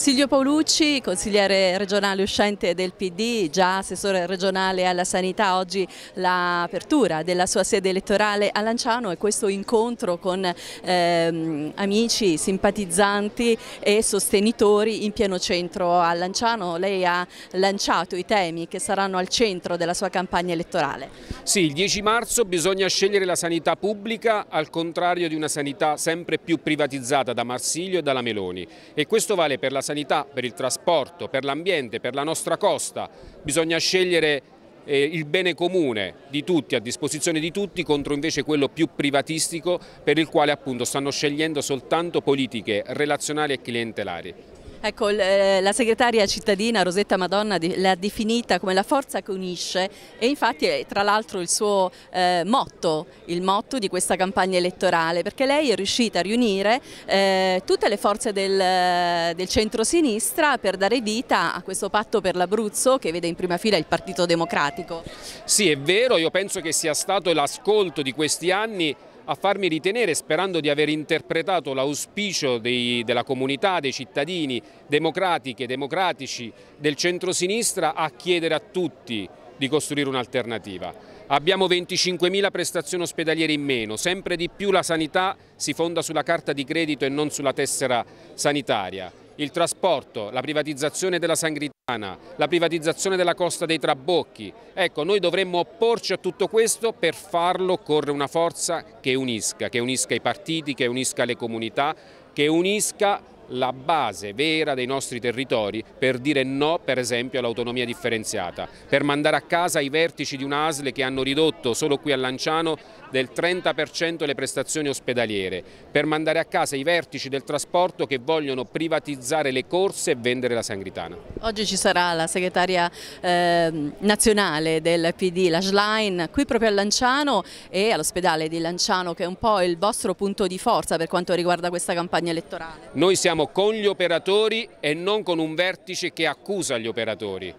Silvio Paolucci, consigliere regionale uscente del PD, già assessore regionale alla sanità, oggi l'apertura della sua sede elettorale a Lanciano e questo incontro con ehm, amici, simpatizzanti e sostenitori in pieno centro a Lanciano. Lei ha lanciato i temi che saranno al centro della sua campagna elettorale. Sì, il 10 marzo bisogna scegliere la sanità pubblica al contrario di una sanità sempre più privatizzata da Marsiglio e dalla Meloni e questo vale per la sanità sanità, per il trasporto, per l'ambiente, per la nostra costa. Bisogna scegliere eh, il bene comune di tutti, a disposizione di tutti, contro invece quello più privatistico per il quale appunto stanno scegliendo soltanto politiche relazionali e clientelari. Ecco, eh, la segretaria cittadina Rosetta Madonna l'ha definita come la forza che unisce e infatti è tra l'altro il suo eh, motto, il motto di questa campagna elettorale, perché lei è riuscita a riunire eh, tutte le forze del, eh, del centro-sinistra per dare vita a questo patto per l'Abruzzo che vede in prima fila il Partito Democratico. Sì, è vero, io penso che sia stato l'ascolto di questi anni a farmi ritenere, sperando di aver interpretato l'auspicio della comunità, dei cittadini democratiche, democratici del centrosinistra, a chiedere a tutti di costruire un'alternativa. Abbiamo 25.000 prestazioni ospedaliere in meno, sempre di più la sanità si fonda sulla carta di credito e non sulla tessera sanitaria il trasporto, la privatizzazione della Sangritana, la privatizzazione della costa dei Trabocchi. Ecco, noi dovremmo opporci a tutto questo, per farlo occorre una forza che unisca, che unisca i partiti, che unisca le comunità, che unisca la base vera dei nostri territori per dire no per esempio all'autonomia differenziata, per mandare a casa i vertici di un'ASL che hanno ridotto solo qui a Lanciano del 30% le prestazioni ospedaliere, per mandare a casa i vertici del trasporto che vogliono privatizzare le corse e vendere la Sangritana. Oggi ci sarà la segretaria eh, nazionale del PD, la Schlein, qui proprio a Lanciano e all'ospedale di Lanciano che è un po' il vostro punto di forza per quanto riguarda questa campagna elettorale. Noi siamo siamo con gli operatori e non con un vertice che accusa gli operatori.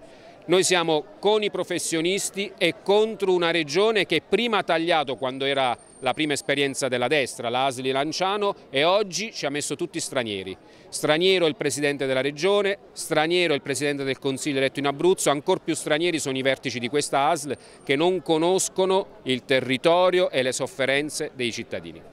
Noi siamo con i professionisti e contro una regione che prima ha tagliato quando era la prima esperienza della destra, l'Asli Lanciano, e oggi ci ha messo tutti stranieri. Straniero il Presidente della Regione, straniero il Presidente del Consiglio eletto in Abruzzo, ancora più stranieri sono i vertici di questa ASL che non conoscono il territorio e le sofferenze dei cittadini.